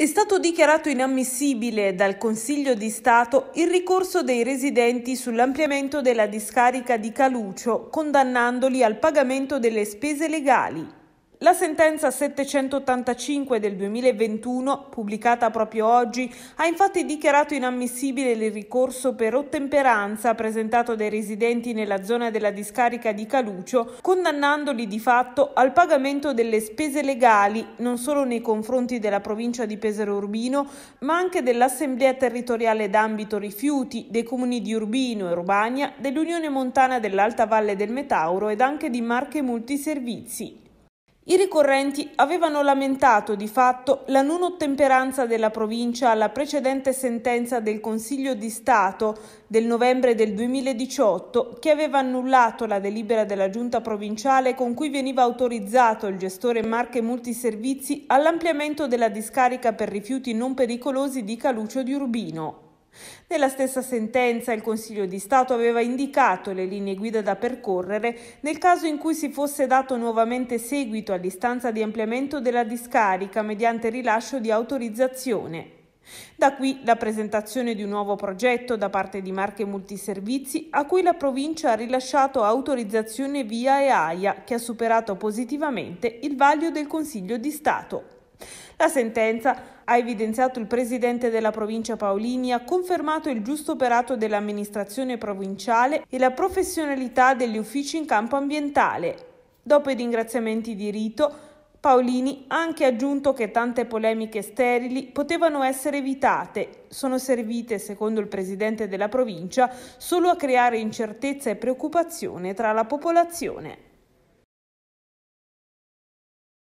È stato dichiarato inammissibile dal Consiglio di Stato il ricorso dei residenti sull'ampliamento della discarica di Calucio, condannandoli al pagamento delle spese legali. La sentenza 785 del 2021, pubblicata proprio oggi, ha infatti dichiarato inammissibile il ricorso per ottemperanza presentato dai residenti nella zona della discarica di Calucio, condannandoli di fatto al pagamento delle spese legali non solo nei confronti della provincia di Pesaro Urbino, ma anche dell'Assemblea territoriale d'ambito rifiuti, dei comuni di Urbino e Urbania, dell'Unione Montana dell'Alta Valle del Metauro ed anche di Marche Multiservizi. I ricorrenti avevano lamentato di fatto la non ottemperanza della provincia alla precedente sentenza del Consiglio di Stato del novembre del 2018 che aveva annullato la delibera della giunta provinciale con cui veniva autorizzato il gestore Marche Multiservizi all'ampliamento della discarica per rifiuti non pericolosi di Calucio di Urbino. Nella stessa sentenza il Consiglio di Stato aveva indicato le linee guida da percorrere nel caso in cui si fosse dato nuovamente seguito all'istanza di ampliamento della discarica mediante rilascio di autorizzazione. Da qui la presentazione di un nuovo progetto da parte di Marche Multiservizi a cui la provincia ha rilasciato autorizzazione via EAIA che ha superato positivamente il vaglio del Consiglio di Stato. La sentenza ha evidenziato il presidente della provincia Paolini, ha confermato il giusto operato dell'amministrazione provinciale e la professionalità degli uffici in campo ambientale. Dopo i ringraziamenti di rito, Paolini ha anche aggiunto che tante polemiche sterili potevano essere evitate, sono servite, secondo il presidente della provincia, solo a creare incertezza e preoccupazione tra la popolazione.